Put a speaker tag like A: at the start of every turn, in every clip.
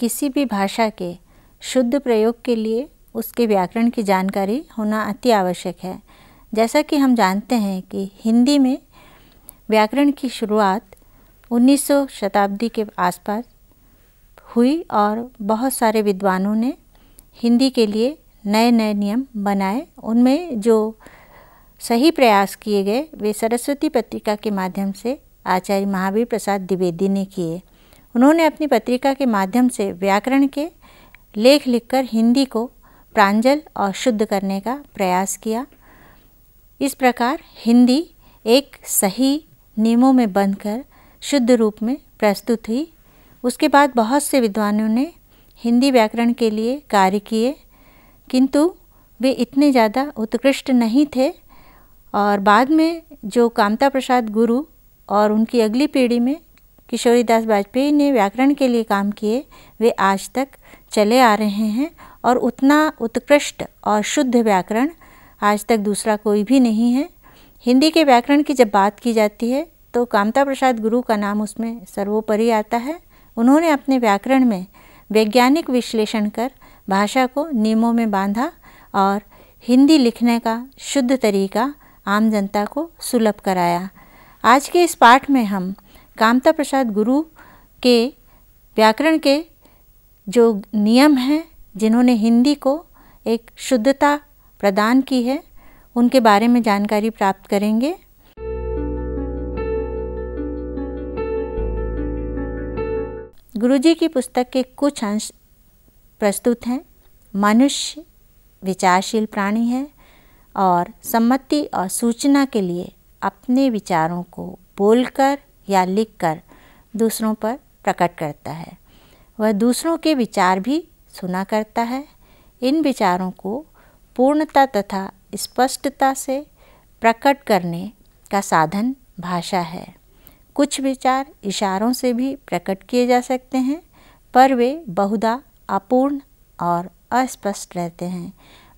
A: किसी भी भाषा के शुद्ध प्रयोग के लिए उसके व्याकरण की जानकारी होना अति आवश्यक है जैसा कि हम जानते हैं कि हिंदी में व्याकरण की शुरुआत 1900 शताब्दी के आसपास हुई और बहुत सारे विद्वानों ने हिंदी के लिए नए नए नियम बनाए उनमें जो सही प्रयास किए गए वे सरस्वती पत्रिका के माध्यम से आचार्य महावीर प्रसाद द्विवेदी ने किए उन्होंने अपनी पत्रिका के माध्यम से व्याकरण के लेख लिखकर हिंदी को प्रांजल और शुद्ध करने का प्रयास किया इस प्रकार हिंदी एक सही नियमों में बंधकर शुद्ध रूप में प्रस्तुत हुई उसके बाद बहुत से विद्वानों ने हिंदी व्याकरण के लिए कार्य किए किंतु वे इतने ज़्यादा उत्कृष्ट नहीं थे और बाद में जो कामता प्रसाद गुरु और उनकी अगली पीढ़ी में किशोरी दास वाजपेयी ने व्याकरण के लिए काम किए वे आज तक चले आ रहे हैं और उतना उत्कृष्ट और शुद्ध व्याकरण आज तक दूसरा कोई भी नहीं है हिंदी के व्याकरण की जब बात की जाती है तो कामता प्रसाद गुरु का नाम उसमें सर्वोपरि आता है उन्होंने अपने व्याकरण में वैज्ञानिक विश्लेषण कर भाषा को नियमों में बांधा और हिंदी लिखने का शुद्ध तरीका आम जनता को सुलभ कराया आज के इस पाठ में हम कामता प्रसाद गुरु के व्याकरण के जो नियम हैं जिन्होंने हिंदी को एक शुद्धता प्रदान की है उनके बारे में जानकारी प्राप्त करेंगे गुरुजी की पुस्तक के कुछ अंश प्रस्तुत हैं मनुष्य विचारशील प्राणी है और सम्मति और सूचना के लिए अपने विचारों को बोलकर या लिखकर दूसरों पर प्रकट करता है वह दूसरों के विचार भी सुना करता है इन विचारों को पूर्णता तथा स्पष्टता से प्रकट करने का साधन भाषा है कुछ विचार इशारों से भी प्रकट किए जा सकते हैं पर वे बहुधा अपूर्ण और अस्पष्ट रहते हैं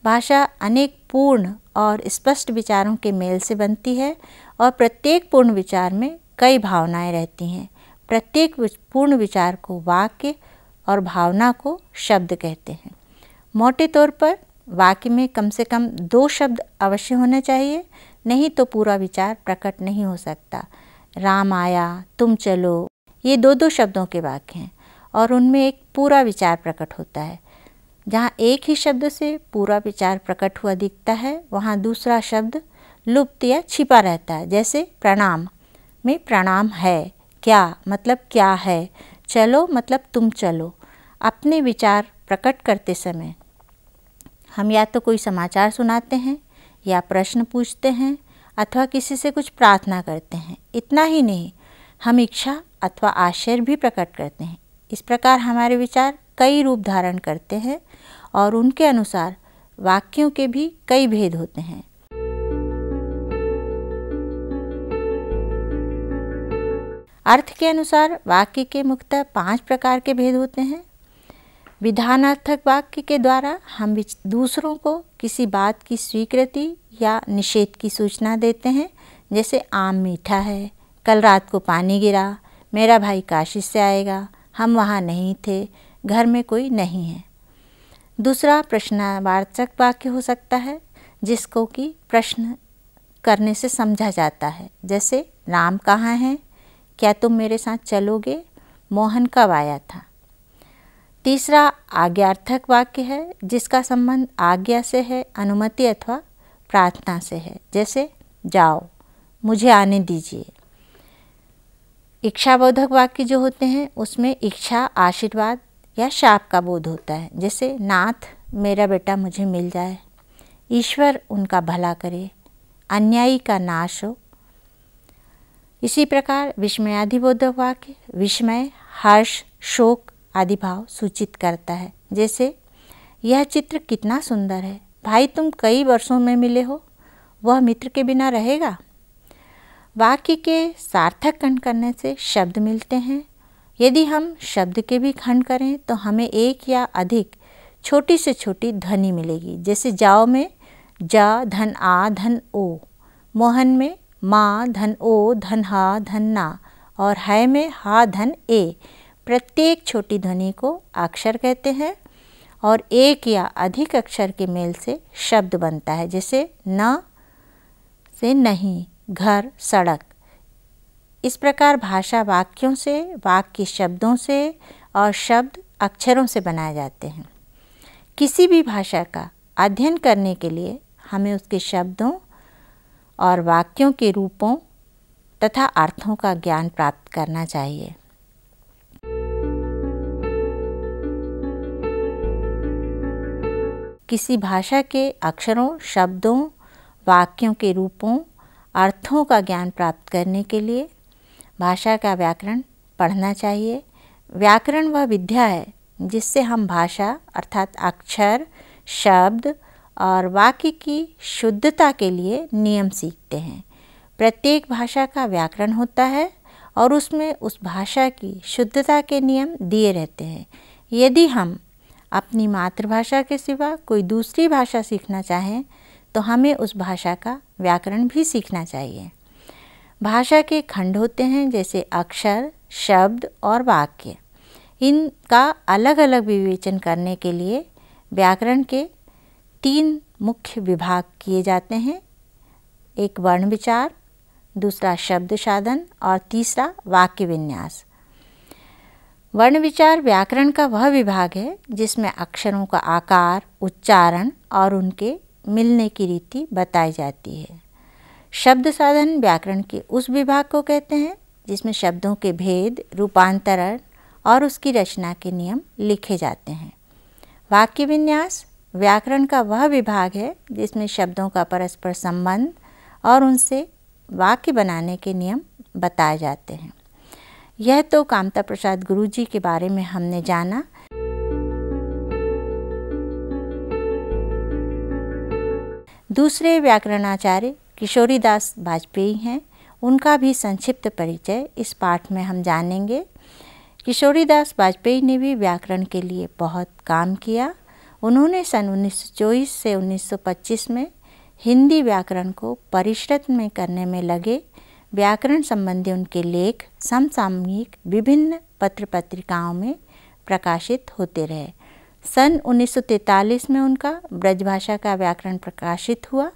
A: भाषा अनेक पूर्ण और स्पष्ट विचारों के मेल से बनती है और प्रत्येक पूर्ण विचार में कई भावनाएं रहती हैं प्रत्येक पूर्ण विचार को वाक्य और भावना को शब्द कहते हैं मोटे तौर पर वाक्य में कम से कम दो शब्द अवश्य होने चाहिए नहीं तो पूरा विचार प्रकट नहीं हो सकता राम आया तुम चलो ये दो दो शब्दों के वाक्य हैं और उनमें एक पूरा विचार प्रकट होता है जहाँ एक ही शब्द से पूरा विचार प्रकट हुआ दिखता है वहाँ दूसरा शब्द लुप्त या छिपा रहता है जैसे प्रणाम में प्रणाम है क्या मतलब क्या है चलो मतलब तुम चलो अपने विचार प्रकट करते समय हम या तो कोई समाचार सुनाते हैं या प्रश्न पूछते हैं अथवा किसी से कुछ प्रार्थना करते हैं इतना ही नहीं हम इच्छा अथवा आश्चर्य भी प्रकट करते हैं इस प्रकार हमारे विचार कई रूप धारण करते हैं और उनके अनुसार वाक्यों के भी कई भेद होते हैं अर्थ के अनुसार वाक्य के मुख्यतः पांच प्रकार के भेद होते हैं विधानार्थक वाक्य के द्वारा हम दूसरों को किसी बात की स्वीकृति या निषेध की सूचना देते हैं जैसे आम मीठा है कल रात को पानी गिरा मेरा भाई काशी से आएगा हम वहाँ नहीं थे घर में कोई नहीं है दूसरा प्रश्नवाचक वाक्य हो सकता है जिसको कि प्रश्न करने से समझा जाता है जैसे राम कहाँ हैं क्या तुम मेरे साथ चलोगे मोहन कब आया था तीसरा आज्ञार्थक वाक्य है जिसका संबंध आज्ञा से है अनुमति अथवा प्रार्थना से है जैसे जाओ मुझे आने दीजिए इच्छाबोधक वाक्य जो होते हैं उसमें इच्छा आशीर्वाद या शाप का बोध होता है जैसे नाथ मेरा बेटा मुझे मिल जाए ईश्वर उनका भला करे अन्यायी का नाश हो इसी प्रकार विस्मयाधिबोधक वाक्य विस्मय हर्ष शोक आदि भाव सूचित करता है जैसे यह चित्र कितना सुंदर है भाई तुम कई वर्षों में मिले हो वह मित्र के बिना रहेगा वाक्य के सार्थक खंड करने से शब्द मिलते हैं यदि हम शब्द के भी खंड करें तो हमें एक या अधिक छोटी से छोटी ध्वनि मिलेगी जैसे जाओ में जा धन आ धन ओ मोहन में माँ धन ओ धन हा धन ना और है में हा धन ए प्रत्येक छोटी ध्वनि को अक्षर कहते हैं और एक या अधिक अक्षर के मेल से शब्द बनता है जैसे न से नहीं घर सड़क इस प्रकार भाषा वाक्यों से वाक्य शब्दों से और शब्द अक्षरों से बनाए जाते हैं किसी भी भाषा का अध्ययन करने के लिए हमें उसके शब्दों और वाक्यों के रूपों तथा अर्थों का ज्ञान प्राप्त करना चाहिए किसी भाषा के अक्षरों शब्दों वाक्यों के रूपों अर्थों का ज्ञान प्राप्त करने के लिए भाषा का व्याकरण पढ़ना चाहिए व्याकरण वह विद्या है जिससे हम भाषा अर्थात अक्षर शब्द और वाक्य की शुद्धता के लिए नियम सीखते हैं प्रत्येक भाषा का व्याकरण होता है और उसमें उस भाषा की शुद्धता के नियम दिए रहते हैं यदि हम अपनी मातृभाषा के सिवा कोई दूसरी भाषा सीखना चाहें तो हमें उस भाषा का व्याकरण भी सीखना चाहिए भाषा के खंड होते हैं जैसे अक्षर शब्द और वाक्य इनका अलग अलग विवेचन करने के लिए व्याकरण के तीन मुख्य विभाग किए जाते हैं एक वर्ण विचार दूसरा शब्द साधन और तीसरा वाक्य विन्यास वर्ण विचार व्याकरण का वह विभाग है जिसमें अक्षरों का आकार उच्चारण और उनके मिलने की रीति बताई जाती है शब्द साधन व्याकरण के उस विभाग को कहते हैं जिसमें शब्दों के भेद रूपांतरण और उसकी रचना के नियम लिखे जाते हैं वाक्य विन्यास व्याकरण का वह विभाग है जिसमें शब्दों का परस्पर संबंध और उनसे वाक्य बनाने के नियम बताए जाते हैं यह तो कामता प्रसाद गुरु जी के बारे में हमने जाना दूसरे व्याकरणाचार्य किशोरीदास वाजपेयी हैं उनका भी संक्षिप्त परिचय इस पाठ में हम जानेंगे किशोरीदास वाजपेयी ने भी व्याकरण के लिए बहुत काम किया उन्होंने सन 1924 से 1925 में हिंदी व्याकरण को परिष्कृत में करने में लगे व्याकरण संबंधी उनके लेख समसामयिक विभिन्न पत्र पत्रिकाओं में प्रकाशित होते रहे सन 1943 में उनका ब्रजभाषा का व्याकरण प्रकाशित हुआ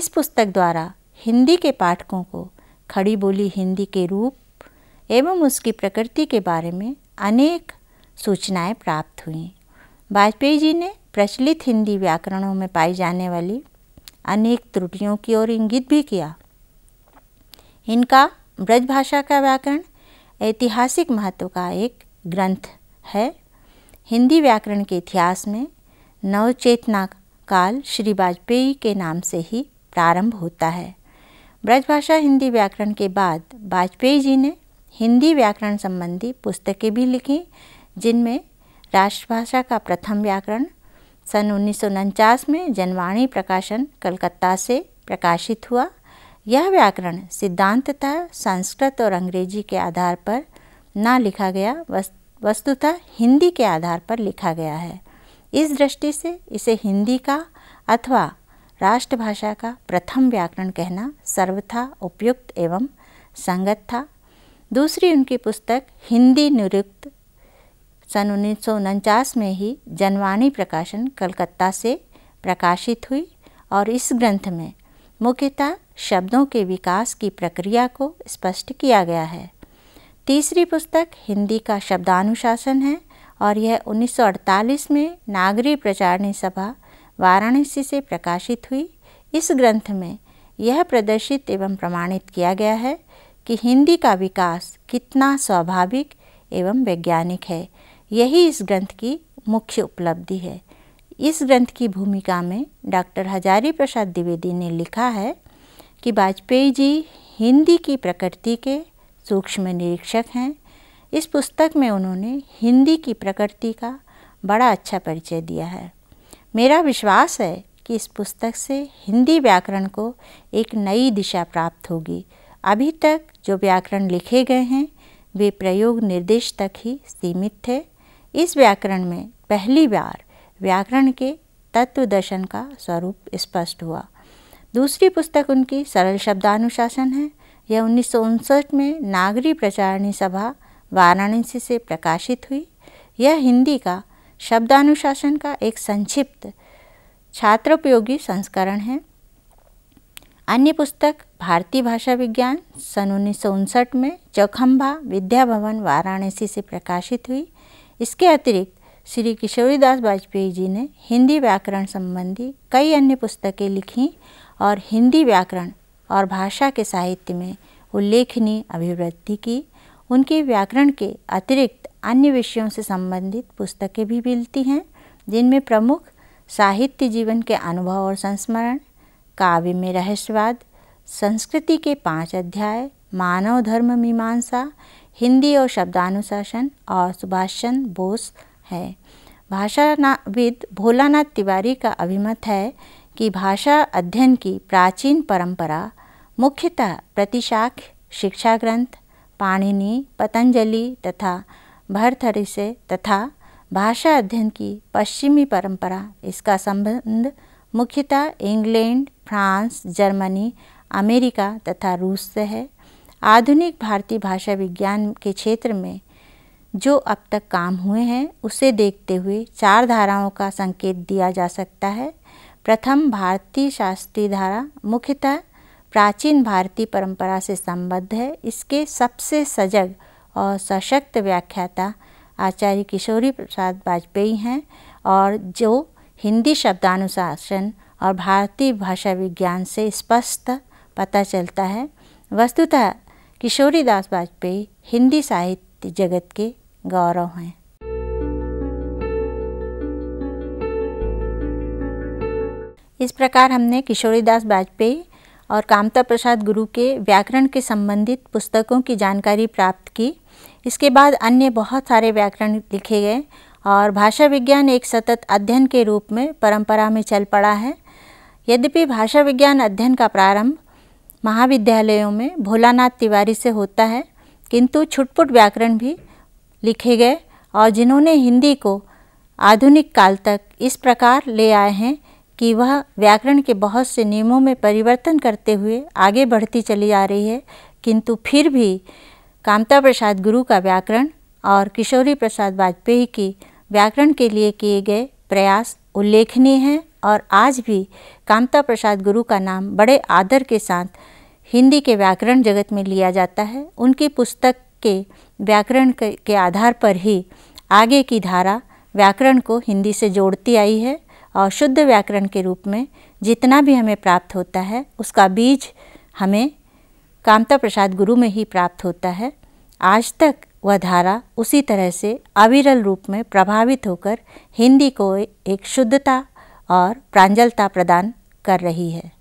A: इस पुस्तक द्वारा हिंदी के पाठकों को खड़ी बोली हिंदी के रूप एवं उसकी प्रकृति के बारे में अनेक सूचनाएं प्राप्त हुईं वाजपेयी जी ने प्रचलित हिंदी व्याकरणों में पाई जाने वाली अनेक त्रुटियों की ओर इंगित भी किया इनका ब्रजभाषा का व्याकरण ऐतिहासिक महत्व का एक ग्रंथ है हिंदी व्याकरण के इतिहास में नवचेतना काल श्री वाजपेयी के नाम से ही प्रारंभ होता है ब्रजभाषा हिंदी व्याकरण के बाद वाजपेयी जी ने हिंदी व्याकरण संबंधी पुस्तकें भी लिखीं जिनमें राष्ट्रभाषा का प्रथम व्याकरण सन उन्नीस में जनवाणी प्रकाशन कलकत्ता से प्रकाशित हुआ यह व्याकरण सिद्धांततः संस्कृत और अंग्रेजी के आधार पर ना लिखा गया वस्तुतः हिंदी के आधार पर लिखा गया है इस दृष्टि से इसे हिंदी का अथवा राष्ट्रभाषा का प्रथम व्याकरण कहना सर्वथा उपयुक्त एवं संगत था दूसरी उनकी पुस्तक हिंदी निरुक्त सन उन्नीस में ही जनवाणी प्रकाशन कलकत्ता से प्रकाशित हुई और इस ग्रंथ में मुख्यतः शब्दों के विकास की प्रक्रिया को स्पष्ट किया गया है तीसरी पुस्तक हिंदी का शब्दानुशासन है और यह 1948 में नागरी प्रचारणी सभा वाराणसी से प्रकाशित हुई इस ग्रंथ में यह प्रदर्शित एवं प्रमाणित किया गया है कि हिंदी का विकास कितना स्वाभाविक एवं वैज्ञानिक है यही इस ग्रंथ की मुख्य उपलब्धि है इस ग्रंथ की भूमिका में डॉक्टर हजारी प्रसाद द्विवेदी ने लिखा है कि वाजपेयी जी हिंदी की प्रकृति के सूक्ष्म निरीक्षक हैं इस पुस्तक में उन्होंने हिंदी की प्रकृति का बड़ा अच्छा परिचय दिया है मेरा विश्वास है कि इस पुस्तक से हिंदी व्याकरण को एक नई दिशा प्राप्त होगी अभी तक जो व्याकरण लिखे गए हैं वे प्रयोग निर्देश तक ही सीमित थे इस व्याकरण में पहली बार व्याकरण के तत्व दर्शन का स्वरूप स्पष्ट हुआ दूसरी पुस्तक उनकी सरल शब्दानुशासन है यह उन्नीस में नागरी प्रचारणी सभा वाराणसी से प्रकाशित हुई यह हिंदी का शब्दानुशासन का एक संक्षिप्त छात्रोपयोगी संस्करण है अन्य पुस्तक भारतीय भाषा विज्ञान सन उन्नीस में चौखम्बा विद्या भवन वाराणसी से प्रकाशित हुई इसके अतिरिक्त श्री किशोरीदास वाजपेयी जी ने हिंदी व्याकरण संबंधी कई अन्य पुस्तकें लिखीं और हिंदी व्याकरण और भाषा के साहित्य में उल्लेखनीय अभिवृद्धि की उनके व्याकरण के अतिरिक्त अन्य विषयों से संबंधित पुस्तकें भी मिलती हैं जिनमें प्रमुख साहित्य जीवन के अनुभव और संस्मरण काव्य में रहस्यवाद संस्कृति के पांच अध्याय मानव धर्म मीमांसा हिंदी और शब्दानुशासन और सुभाष चंद्र बोस है भाषाविद भोलानाथ तिवारी का अभिमत है कि भाषा अध्ययन की प्राचीन परंपरा मुख्यतः प्रतिशाख शिक्षा ग्रंथ पाणिनि पतंजलि तथा भरथरी से तथा भाषा अध्ययन की पश्चिमी परंपरा इसका संबंध मुख्यतः इंग्लैंड फ्रांस जर्मनी अमेरिका तथा रूस से है आधुनिक भारतीय भाषा विज्ञान के क्षेत्र में जो अब तक काम हुए हैं उसे देखते हुए चार धाराओं का संकेत दिया जा सकता है प्रथम भारतीय शास्त्रीय धारा मुख्यतः प्राचीन भारतीय परंपरा से संबद्ध है इसके सबसे सजग और सशक्त व्याख्याता आचार्य किशोरी प्रसाद वाजपेयी हैं और जो हिंदी शब्दानुशासन और भारतीय भाषा विज्ञान से स्पष्ट पता चलता है वस्तुतः किशोरीदास वाजपेयी हिंदी साहित्य जगत के गौरव हैं इस प्रकार हमने किशोरीदास वाजपेयी और कामता प्रसाद गुरु के व्याकरण के संबंधित पुस्तकों की जानकारी प्राप्त की इसके बाद अन्य बहुत सारे व्याकरण लिखे गए और भाषा विज्ञान एक सतत अध्ययन के रूप में परंपरा में चल पड़ा है यद्यपि भाषा विज्ञान अध्ययन का प्रारंभ महाविद्यालयों में भोलानाथ तिवारी से होता है किंतु छुटपुट व्याकरण भी लिखे गए और जिन्होंने हिंदी को आधुनिक काल तक इस प्रकार ले आए हैं कि वह व्याकरण के बहुत से नियमों में परिवर्तन करते हुए आगे बढ़ती चली आ रही है किंतु फिर भी कामता प्रसाद गुरु का व्याकरण और किशोरी प्रसाद वाजपेयी की व्याकरण के लिए किए गए प्रयास उल्लेखनीय हैं और आज भी कामता प्रसाद गुरु का नाम बड़े आदर के साथ हिंदी के व्याकरण जगत में लिया जाता है उनकी पुस्तक के व्याकरण के आधार पर ही आगे की धारा व्याकरण को हिंदी से जोड़ती आई है और शुद्ध व्याकरण के रूप में जितना भी हमें प्राप्त होता है उसका बीज हमें कामता प्रसाद गुरु में ही प्राप्त होता है आज तक वह धारा उसी तरह से अविरल रूप में प्रभावित होकर हिंदी को एक शुद्धता और प्रांजलता प्रदान कर रही है